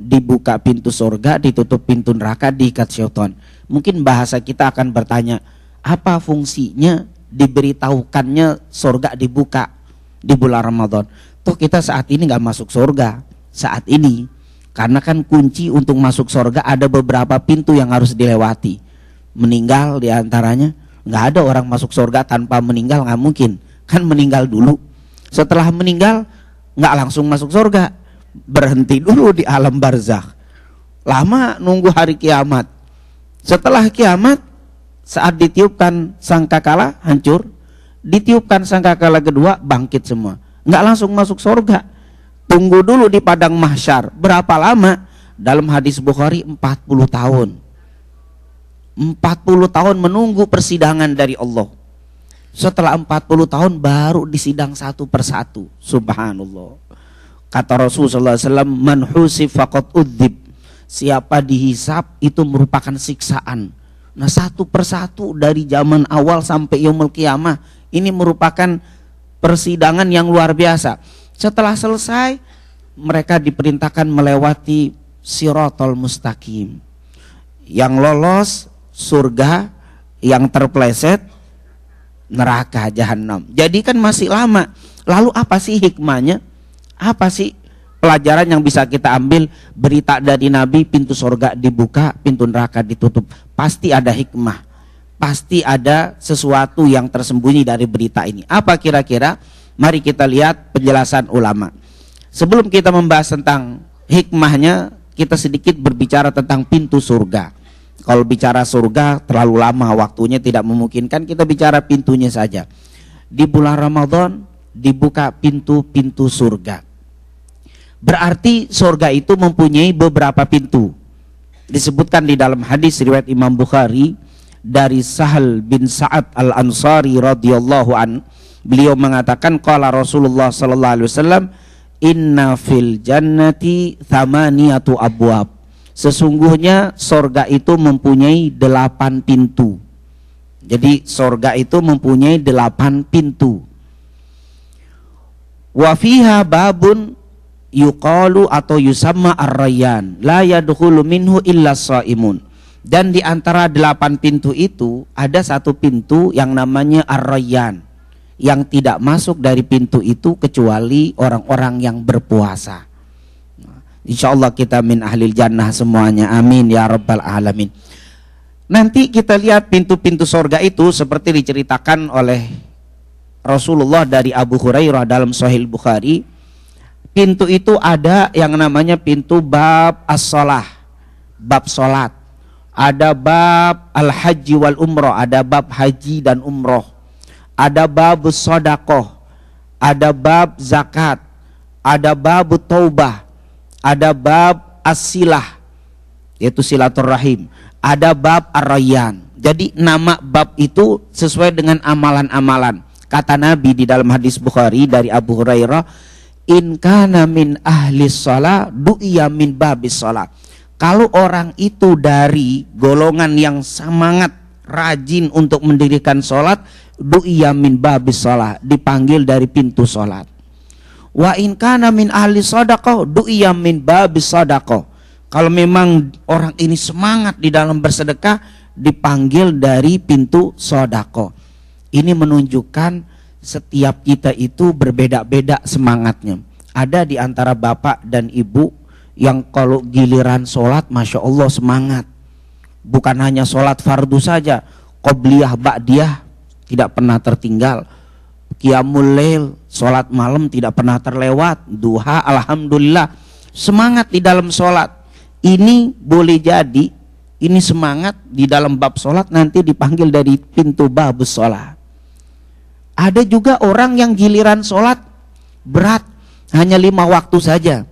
dibuka pintu surga, ditutup pintu neraka, diikat syaitan. Mungkin bahasa kita akan bertanya, apa fungsinya diberitahukannya surga dibuka di bulan Ramadan? Tuh kita saat ini nggak masuk surga, saat ini. Karena kan kunci untuk masuk surga ada beberapa pintu yang harus dilewati. Meninggal diantaranya, nggak ada orang masuk surga tanpa meninggal nggak mungkin. Kan meninggal dulu. Setelah meninggal nggak langsung masuk surga, berhenti dulu di alam barzakh. Lama nunggu hari kiamat. Setelah kiamat, saat ditiupkan sangkakala hancur, ditiupkan sangkakala kedua bangkit semua. Nggak langsung masuk surga. Tunggu dulu di padang mahsyar. Berapa lama? Dalam hadis Bukhari 40 tahun. 40 tahun menunggu persidangan dari Allah. Setelah 40 tahun baru disidang satu persatu. Subhanallah. Kata Rasulullah SAW, man husif faqad uddib. Siapa dihisap itu merupakan siksaan. Nah satu persatu dari zaman awal sampai yomul kiamah ini merupakan persidangan yang luar biasa. Setelah selesai mereka diperintahkan melewati sirotol mustaqim. Yang lolos surga, yang terpleset neraka jahanam. Jadi kan masih lama. Lalu apa sih hikmahnya? Apa sih pelajaran yang bisa kita ambil? Berita dari Nabi, pintu surga dibuka, pintu neraka ditutup. Pasti ada hikmah. Pasti ada sesuatu yang tersembunyi dari berita ini. Apa kira-kira? Mari kita lihat penjelasan ulama. Sebelum kita membahas tentang hikmahnya, kita sedikit berbicara tentang pintu surga. Kalau bicara surga terlalu lama waktunya tidak memungkinkan kita bicara pintunya saja. Di bulan Ramadan dibuka pintu-pintu surga. Berarti surga itu mempunyai beberapa pintu. Disebutkan di dalam hadis riwayat Imam Bukhari dari Sahal bin Sa'ad Al-Ansari radhiyallahu an, beliau mengatakan qala Rasulullah sallallahu alaihi wasallam inna fil jannati thamaniatu abwab. Sesungguhnya surga itu mempunyai delapan pintu. Jadi surga itu mempunyai delapan pintu. Wafiha babun yuqalu atau yusamma ar-rayyan la yadkhulu minhu illa saimun Dan di antara delapan pintu itu ada satu pintu yang namanya ar-rayyan yang tidak masuk dari pintu itu kecuali orang-orang yang berpuasa. Insya Allah kita min ahlil jannah semuanya. Amin ya rabbal alamin. Nanti kita lihat pintu-pintu sorga itu seperti diceritakan oleh Rasulullah dari Abu Hurairah dalam Sahih Bukhari pintu itu ada yang namanya pintu bab as-salah, bab salat. Ada bab al-haji wal umroh, ada bab haji dan umroh. Ada bab sodakoh, ada bab zakat, ada bab taubah, ada bab asilah, yaitu silaturahim. Ada bab ar Jadi nama bab itu sesuai dengan amalan-amalan. Kata Nabi di dalam hadis Bukhari dari Abu Hurairah, in kana min ahli sholat du'ya min babis sholat kalau orang itu dari golongan yang semangat rajin untuk mendirikan sholat du'ya min babis sholat dipanggil dari pintu sholat wa in kana min ahli sodakoh du'ya min babis kalau memang orang ini semangat di dalam bersedekah dipanggil dari pintu sodako ini menunjukkan setiap kita itu berbeda-beda semangatnya. Ada di antara bapak dan ibu yang kalau giliran sholat, masya Allah semangat. Bukan hanya sholat fardu saja, qobliyah ba'diyah tidak pernah tertinggal. Qiyamul lail, sholat malam tidak pernah terlewat. Duha, alhamdulillah. Semangat di dalam sholat. Ini boleh jadi, ini semangat di dalam bab sholat nanti dipanggil dari pintu babus sholat ada juga orang yang giliran sholat berat, hanya lima waktu saja.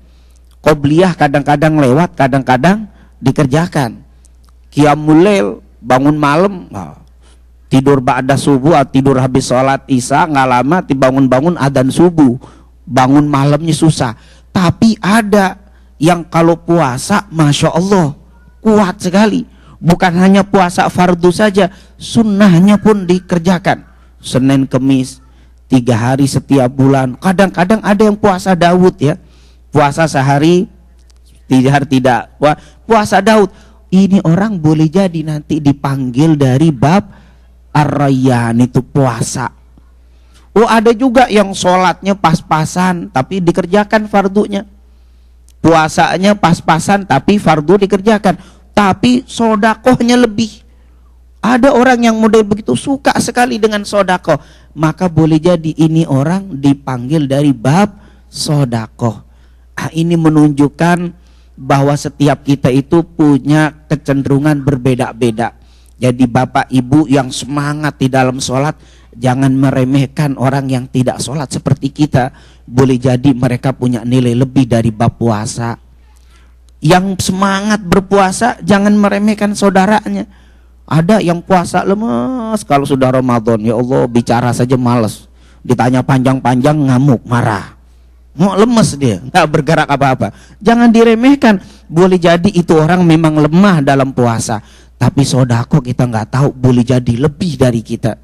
Kobliyah kadang-kadang lewat, kadang-kadang dikerjakan. Qiyamul bangun malam, tidur ba'da subuh, atau ah, tidur habis sholat isya, nggak lama dibangun-bangun adan subuh. Bangun malamnya susah. Tapi ada yang kalau puasa, Masya Allah, kuat sekali. Bukan hanya puasa fardu saja, sunnahnya pun dikerjakan. Senin, Kemis, tiga hari setiap bulan. Kadang-kadang ada yang puasa Daud ya, puasa sehari, tidak tidak puasa Daud. Ini orang boleh jadi nanti dipanggil dari bab ar itu puasa. Oh ada juga yang sholatnya pas-pasan tapi dikerjakan fardunya. Puasanya pas-pasan tapi fardu dikerjakan. Tapi sodakohnya lebih ada orang yang model begitu suka sekali dengan sodako. Maka boleh jadi ini orang dipanggil dari bab sodako. Nah, ini menunjukkan bahwa setiap kita itu punya kecenderungan berbeda-beda. Jadi bapak ibu yang semangat di dalam sholat, jangan meremehkan orang yang tidak sholat seperti kita. Boleh jadi mereka punya nilai lebih dari bab puasa. Yang semangat berpuasa, jangan meremehkan saudaranya ada yang puasa lemes kalau sudah Ramadan. Ya Allah, bicara saja males. Ditanya panjang-panjang ngamuk, marah. Mau lemes dia, nggak bergerak apa-apa. Jangan diremehkan. Boleh jadi itu orang memang lemah dalam puasa. Tapi sodako kita nggak tahu boleh jadi lebih dari kita.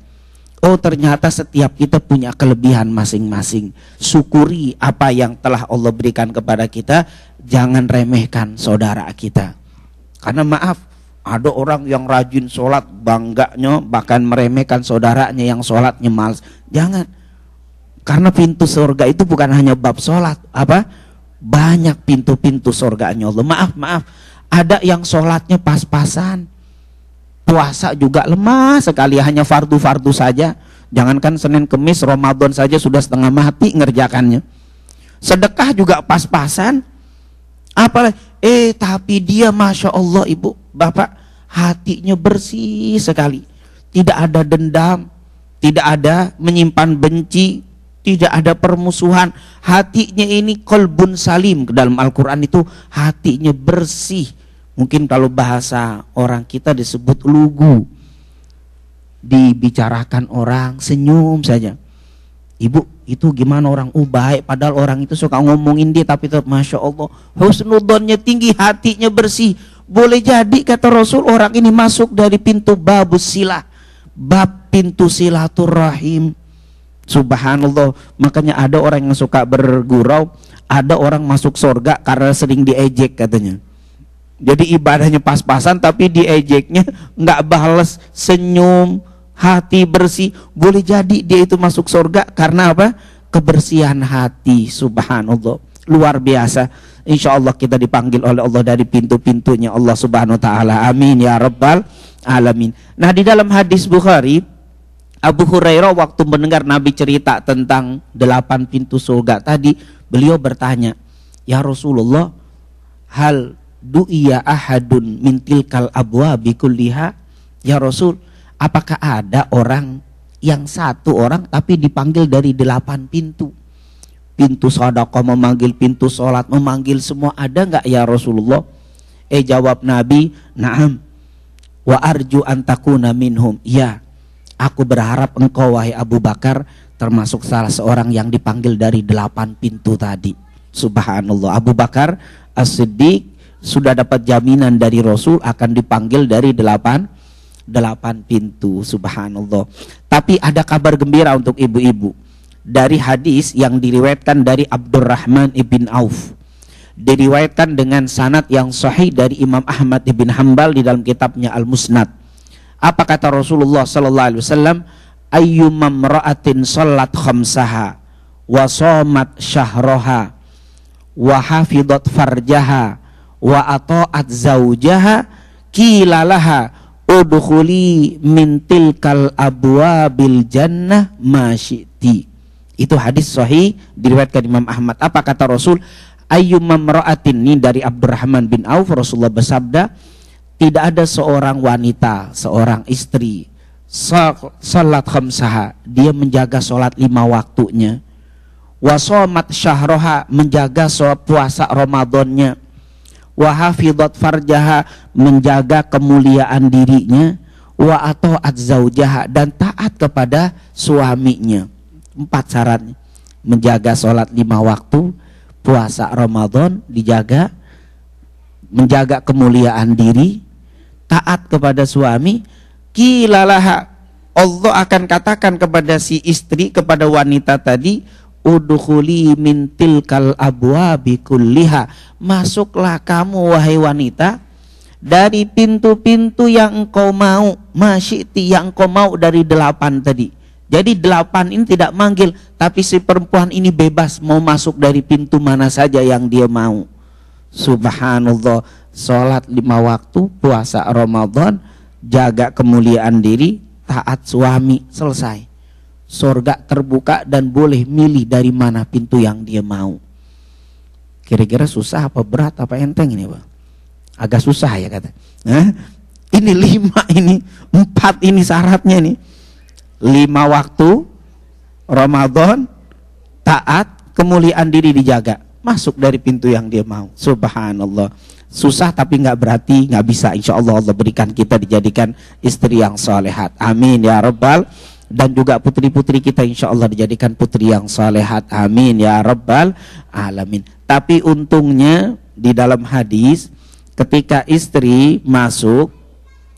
Oh ternyata setiap kita punya kelebihan masing-masing. Syukuri apa yang telah Allah berikan kepada kita. Jangan remehkan saudara kita. Karena maaf, ada orang yang rajin sholat bangganya bahkan meremehkan saudaranya yang sholatnya males. Jangan. Karena pintu surga itu bukan hanya bab sholat. Apa? Banyak pintu-pintu surganya Allah. Maaf, maaf. Ada yang sholatnya pas-pasan. Puasa juga lemah sekali. Hanya fardu-fardu saja. Jangankan Senin Kemis, Ramadan saja sudah setengah mati ngerjakannya. Sedekah juga pas-pasan. Apalagi, eh tapi dia Masya Allah ibu Bapak hatinya bersih sekali. Tidak ada dendam, tidak ada menyimpan benci, tidak ada permusuhan. Hatinya ini kolbun salim. Dalam Al-Quran itu hatinya bersih. Mungkin kalau bahasa orang kita disebut lugu. Dibicarakan orang, senyum saja. Ibu, itu gimana orang? Oh baik, padahal orang itu suka ngomongin dia tapi tetap Masya Allah. Husnudonnya tinggi, hatinya bersih boleh jadi kata Rasul orang ini masuk dari pintu babu silah. Bab pintu silaturahim. Subhanallah. Makanya ada orang yang suka bergurau. Ada orang masuk surga karena sering diejek katanya. Jadi ibadahnya pas-pasan tapi diejeknya nggak bales senyum, hati bersih. Boleh jadi dia itu masuk surga karena apa? Kebersihan hati. Subhanallah. Luar biasa. Insya Allah kita dipanggil oleh Allah dari pintu-pintunya Allah Subhanahu Wa Taala. Amin ya Rabbal Alamin. Nah di dalam hadis Bukhari Abu Hurairah waktu mendengar Nabi cerita tentang delapan pintu surga tadi, beliau bertanya, Ya Rasulullah, hal du'iya ahadun mintil kal abwa bikulliha? Ya Rasul, apakah ada orang yang satu orang tapi dipanggil dari delapan pintu? pintu sodako, memanggil pintu sholat, memanggil semua ada nggak ya Rasulullah? Eh jawab Nabi, naam. Wa arju antakuna minhum. Ya, aku berharap engkau wahai Abu Bakar termasuk salah seorang yang dipanggil dari delapan pintu tadi. Subhanallah. Abu Bakar As-Siddiq sudah dapat jaminan dari Rasul akan dipanggil dari delapan delapan pintu. Subhanallah. Tapi ada kabar gembira untuk ibu-ibu dari hadis yang diriwayatkan dari Abdurrahman ibn Auf diriwayatkan dengan sanat yang sahih dari Imam Ahmad ibn Hambal di dalam kitabnya Al Musnad apa kata Rasulullah sallallahu alaihi wasallam ayyumam ra'atin salat khamsaha wa somat syahroha wa hafidat farjaha wa ato'at zaujaha kilalaha mintil kal abwa bil jannah masyidik. Itu hadis sahih diriwayatkan Imam Ahmad. Apa kata Rasul? Ayu ra'atin ini dari Abdurrahman bin Auf Rasulullah bersabda, tidak ada seorang wanita, seorang istri salat khamsaha, dia menjaga salat lima waktunya. Wasomat syahroha menjaga puasa Ramadannya. Wahafidat farjaha menjaga kemuliaan dirinya. Wa atau dan taat kepada suaminya empat syaratnya menjaga sholat lima waktu puasa Ramadan dijaga menjaga kemuliaan diri taat kepada suami kilalaha Allah akan katakan kepada si istri kepada wanita tadi Uduhuli min tilkal abwabi kulliha masuklah kamu wahai wanita dari pintu-pintu yang engkau mau masyiti yang kau mau dari delapan tadi jadi delapan ini tidak manggil, tapi si perempuan ini bebas mau masuk dari pintu mana saja yang dia mau. Subhanallah, sholat lima waktu, puasa Ramadan, jaga kemuliaan diri, taat suami, selesai. Sorga terbuka dan boleh milih dari mana pintu yang dia mau. Kira-kira susah apa berat apa enteng ini Pak? Agak susah ya kata. Nah, ini lima ini, empat ini syaratnya nih lima waktu Ramadan taat kemuliaan diri dijaga masuk dari pintu yang dia mau subhanallah susah tapi nggak berarti nggak bisa insya Allah Allah berikan kita dijadikan istri yang solehat amin ya rabbal dan juga putri-putri kita insya Allah dijadikan putri yang solehat amin ya rabbal alamin tapi untungnya di dalam hadis ketika istri masuk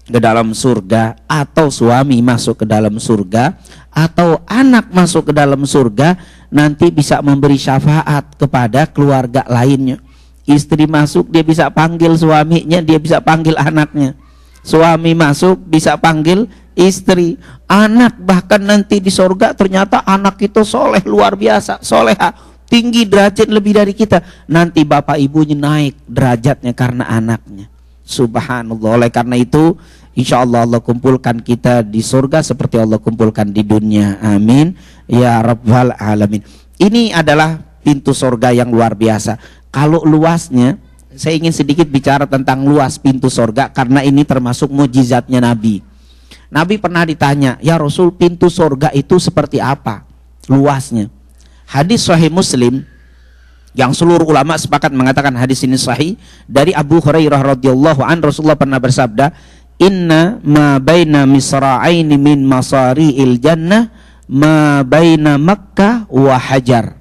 ke dalam surga atau suami masuk ke dalam surga atau anak masuk ke dalam surga nanti bisa memberi syafaat kepada keluarga lainnya istri masuk dia bisa panggil suaminya dia bisa panggil anaknya suami masuk bisa panggil istri anak bahkan nanti di surga ternyata anak itu soleh luar biasa soleha tinggi derajat lebih dari kita nanti bapak ibunya naik derajatnya karena anaknya Subhanallah. Oleh karena itu, insya Allah Allah kumpulkan kita di surga seperti Allah kumpulkan di dunia. Amin. Ya Rabbal Alamin. Ini adalah pintu surga yang luar biasa. Kalau luasnya, saya ingin sedikit bicara tentang luas pintu surga karena ini termasuk mujizatnya Nabi. Nabi pernah ditanya, "Ya Rasul, pintu surga itu seperti apa? Luasnya?" Hadis Sahih Muslim yang seluruh ulama sepakat mengatakan hadis ini sahih dari Abu Hurairah radhiyallahu an Rasulullah pernah bersabda inna ma baina misra'aini min masari'il jannah ma baina Makkah wa Hajar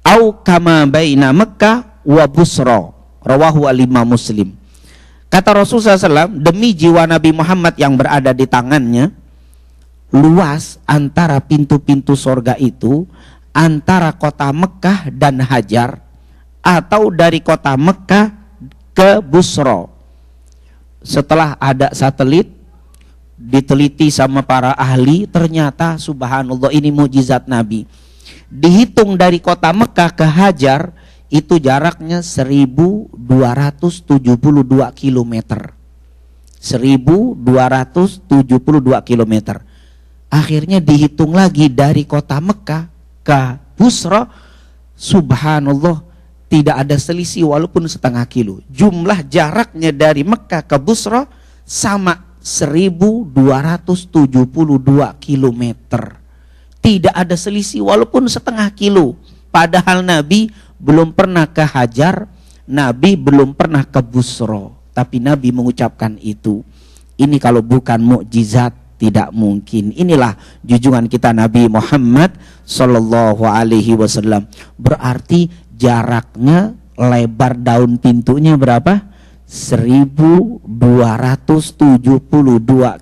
au kama baina Makkah wa Busra rawahu al Muslim kata Rasulullah SAW demi jiwa Nabi Muhammad yang berada di tangannya luas antara pintu-pintu sorga itu antara kota Mekah dan Hajar atau dari kota Mekah ke Busro. Setelah ada satelit diteliti sama para ahli ternyata subhanallah ini mujizat Nabi. Dihitung dari kota Mekah ke Hajar itu jaraknya 1272 km. 1272 km. Akhirnya dihitung lagi dari kota Mekah ka busra subhanallah tidak ada selisih walaupun setengah kilo. Jumlah jaraknya dari Mekah ke Busra sama 1272 km. Tidak ada selisih walaupun setengah kilo. Padahal Nabi belum pernah ke Hajar, Nabi belum pernah ke Busro. Tapi Nabi mengucapkan itu. Ini kalau bukan mukjizat tidak mungkin. Inilah jujungan kita Nabi Muhammad Shallallahu Alaihi Wasallam. Berarti jaraknya lebar daun pintunya berapa? 1272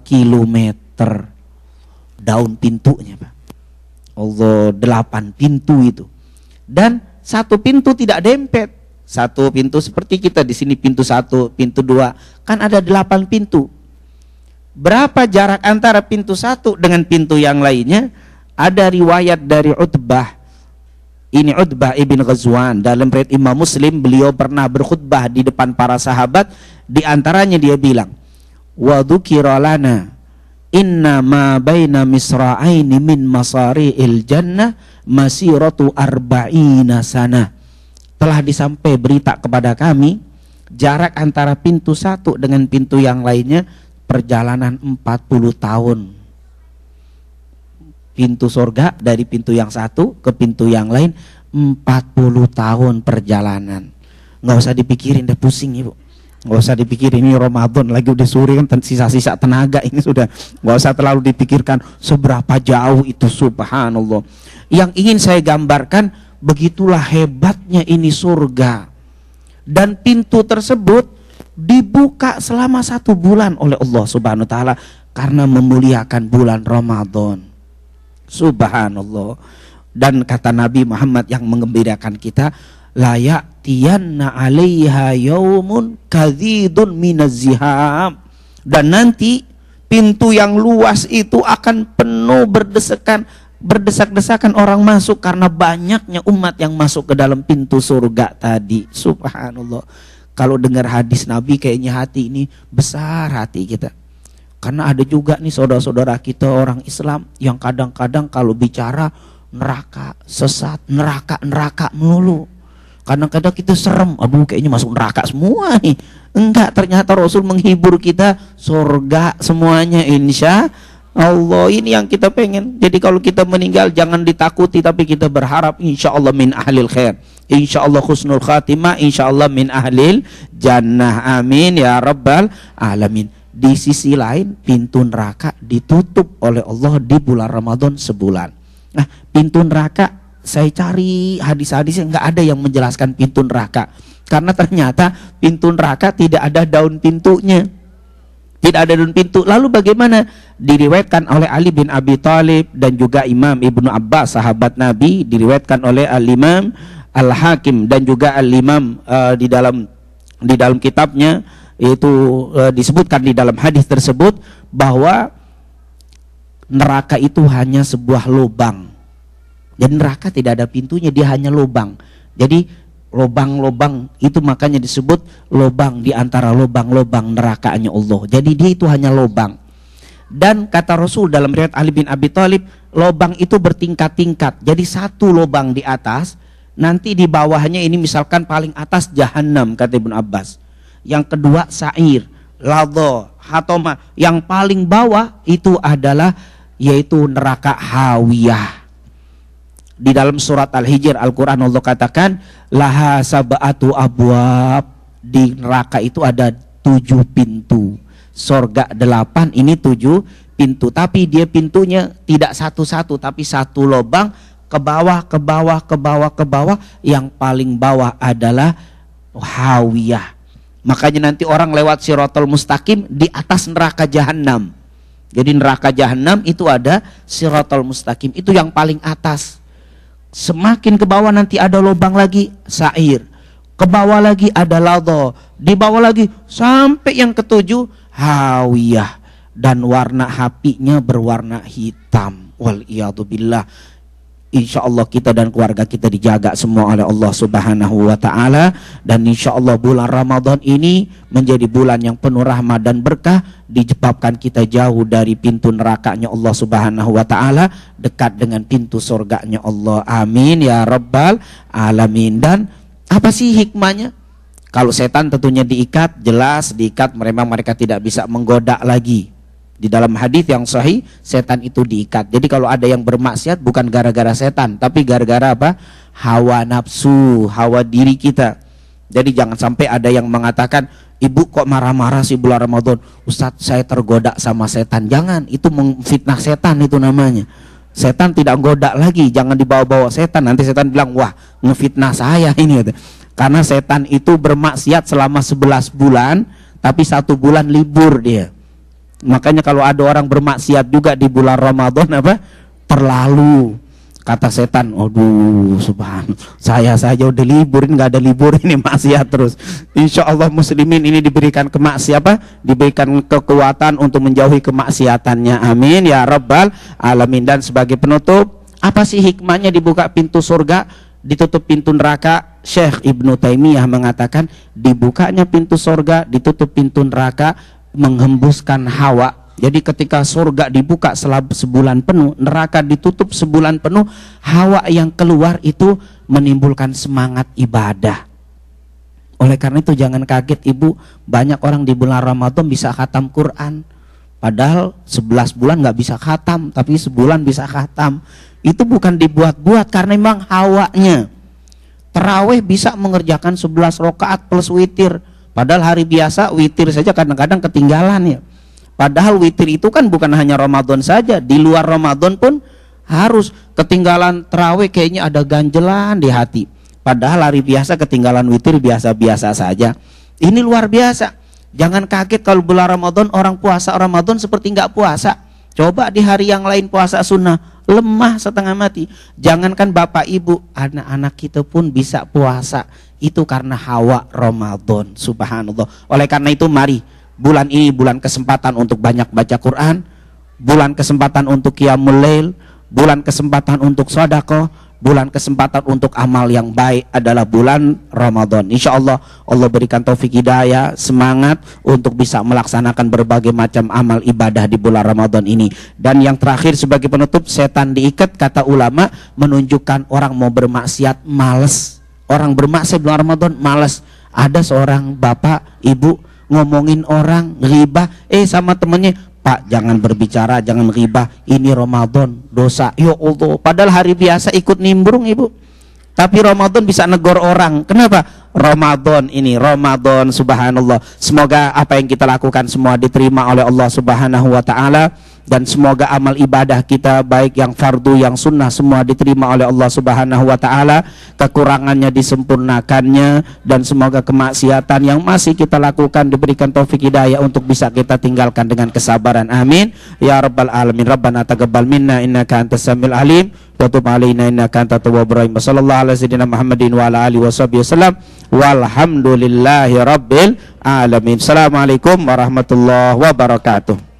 km daun pintunya Pak. Allah delapan pintu itu dan satu pintu tidak dempet satu pintu seperti kita di sini pintu satu pintu dua kan ada delapan pintu Berapa jarak antara pintu satu dengan pintu yang lainnya? Ada riwayat dari Utbah. Ini Utbah ibn Ghazwan. Dalam riwayat Imam Muslim, beliau pernah berkhutbah di depan para sahabat. Di antaranya dia bilang, Wa inna ma baina misra'aini min masari'il jannah masiratu arba'ina sana. Telah disampai berita kepada kami, jarak antara pintu satu dengan pintu yang lainnya perjalanan 40 tahun pintu surga dari pintu yang satu ke pintu yang lain 40 tahun perjalanan nggak usah dipikirin deh pusing ibu nggak usah dipikirin ini Ramadan lagi udah suri kan sisa-sisa tenaga ini sudah nggak usah terlalu dipikirkan seberapa jauh itu subhanallah yang ingin saya gambarkan begitulah hebatnya ini surga dan pintu tersebut dibuka selama satu bulan oleh Allah Subhanahu wa taala karena memuliakan bulan Ramadan. Subhanallah. Dan kata Nabi Muhammad yang mengembirakan kita, layak tianna alaiha yaumun kadhidun minaziham Dan nanti pintu yang luas itu akan penuh berdesakan berdesak-desakan orang masuk karena banyaknya umat yang masuk ke dalam pintu surga tadi. Subhanallah kalau dengar hadis Nabi kayaknya hati ini besar hati kita. Karena ada juga nih saudara-saudara kita orang Islam yang kadang-kadang kalau bicara neraka, sesat, neraka, neraka melulu. Kadang-kadang kita serem, abu kayaknya masuk neraka semua nih. Enggak, ternyata Rasul menghibur kita surga semuanya insya Allah. Allah ini yang kita pengen jadi kalau kita meninggal jangan ditakuti tapi kita berharap insya Allah min ahlil khair insya Allah khusnul khatimah insya Allah min ahlil jannah amin ya rabbal alamin di sisi lain pintu neraka ditutup oleh Allah di bulan Ramadan sebulan nah pintu neraka saya cari hadis-hadis yang nggak ada yang menjelaskan pintu neraka karena ternyata pintu neraka tidak ada daun pintunya tidak ada daun pintu. Lalu bagaimana? Diriwayatkan oleh Ali bin Abi Thalib dan juga Imam Ibnu Abbas sahabat Nabi, diriwayatkan oleh Al-Imam Al-Hakim dan juga Al-Imam uh, di dalam di dalam kitabnya yaitu uh, disebutkan di dalam hadis tersebut bahwa neraka itu hanya sebuah lubang. Jadi neraka tidak ada pintunya, dia hanya lubang. Jadi lobang-lobang itu makanya disebut lobang di antara lobang-lobang nya Allah. Jadi dia itu hanya lobang. Dan kata Rasul dalam riwayat Ali bin Abi Thalib, lobang itu bertingkat-tingkat. Jadi satu lobang di atas, nanti di bawahnya ini misalkan paling atas jahanam kata Ibnu Abbas. Yang kedua sair, lado, hatoma. Yang paling bawah itu adalah yaitu neraka hawiyah di dalam surat Al-Hijr Al-Quran Allah katakan laha sabatu abwab di neraka itu ada tujuh pintu sorga delapan ini tujuh pintu tapi dia pintunya tidak satu-satu tapi satu lubang ke bawah ke bawah ke bawah ke bawah yang paling bawah adalah hawiyah makanya nanti orang lewat sirotol mustaqim di atas neraka jahanam jadi neraka jahanam itu ada sirotol mustaqim itu yang paling atas Semakin ke bawah nanti ada lubang lagi sair. Ke bawah lagi ada lado. Di bawah lagi sampai yang ketujuh hawiyah dan warna apinya berwarna hitam. Wal billah insya Allah kita dan keluarga kita dijaga semua oleh Allah Subhanahu wa Ta'ala, dan insya Allah bulan Ramadan ini menjadi bulan yang penuh rahmat dan berkah, dijebabkan kita jauh dari pintu nerakanya Allah Subhanahu wa Ta'ala, dekat dengan pintu surganya Allah. Amin ya Rabbal 'Alamin. Dan apa sih hikmahnya? Kalau setan tentunya diikat, jelas diikat, memang mereka tidak bisa menggoda lagi. Di dalam hadis yang sahih, setan itu diikat. Jadi kalau ada yang bermaksiat bukan gara-gara setan, tapi gara-gara apa? Hawa nafsu, hawa diri kita. Jadi jangan sampai ada yang mengatakan, "Ibu kok marah-marah sih bulan Ramadan? Ustadz, saya tergoda sama setan." Jangan, itu memfitnah setan itu namanya. Setan tidak goda lagi, jangan dibawa-bawa setan. Nanti setan bilang, "Wah, ngefitnah saya ini." Karena setan itu bermaksiat selama 11 bulan, tapi satu bulan libur dia Makanya kalau ada orang bermaksiat juga di bulan Ramadan apa? Terlalu kata setan, aduh subhan, saya saja udah liburin, nggak ada libur ini maksiat terus. Insya Allah muslimin ini diberikan kemaksiat apa? Diberikan kekuatan untuk menjauhi kemaksiatannya. Amin ya Rabbal alamin dan sebagai penutup, apa sih hikmahnya dibuka pintu surga, ditutup pintu neraka? Syekh Ibnu Taimiyah mengatakan dibukanya pintu surga, ditutup pintu neraka menghembuskan hawa. Jadi ketika surga dibuka selama sebulan penuh, neraka ditutup sebulan penuh, hawa yang keluar itu menimbulkan semangat ibadah. Oleh karena itu jangan kaget ibu, banyak orang di bulan Ramadan bisa khatam Quran. Padahal 11 bulan nggak bisa khatam, tapi sebulan bisa khatam. Itu bukan dibuat-buat karena memang hawanya. Terawih bisa mengerjakan sebelas rokaat plus witir Padahal hari biasa witir saja kadang-kadang ketinggalan ya. Padahal witir itu kan bukan hanya Ramadan saja, di luar Ramadan pun harus ketinggalan terawih kayaknya ada ganjelan di hati. Padahal hari biasa ketinggalan witir biasa-biasa saja. Ini luar biasa. Jangan kaget kalau bulan Ramadan orang puasa Ramadan seperti nggak puasa. Coba di hari yang lain puasa sunnah, lemah setengah mati. Jangankan bapak ibu, anak-anak kita pun bisa puasa itu karena hawa Ramadan. Subhanallah. Oleh karena itu mari bulan ini bulan kesempatan untuk banyak baca Quran, bulan kesempatan untuk qiyamul lail, bulan kesempatan untuk sodako bulan kesempatan untuk amal yang baik adalah bulan Ramadan. Insya Allah Allah berikan taufik hidayah, semangat untuk bisa melaksanakan berbagai macam amal ibadah di bulan Ramadan ini. Dan yang terakhir sebagai penutup, setan diikat kata ulama menunjukkan orang mau bermaksiat males orang bermaksiat bulan Ramadan malas ada seorang bapak ibu ngomongin orang riba eh sama temennya Pak jangan berbicara jangan riba ini Ramadan dosa ya Allah padahal hari biasa ikut nimbrung ibu tapi Ramadan bisa negor orang. Kenapa? Ramadan ini, Ramadan subhanallah. Semoga apa yang kita lakukan semua diterima oleh Allah Subhanahu wa taala dan semoga amal ibadah kita baik yang fardu yang sunnah semua diterima oleh Allah Subhanahu wa taala kekurangannya disempurnakannya dan semoga kemaksiatan yang masih kita lakukan diberikan taufik hidayah untuk bisa kita tinggalkan dengan kesabaran amin ya rabbal alamin rabbana taqabbal minna innaka antas samil alim Tutup tub alaina innaka antat tawwabur rahim sallallahu alaihi sayyidina muhammadin wa ala alihi washabihi wasallam walhamdulillahi rabbil alamin assalamualaikum warahmatullahi wabarakatuh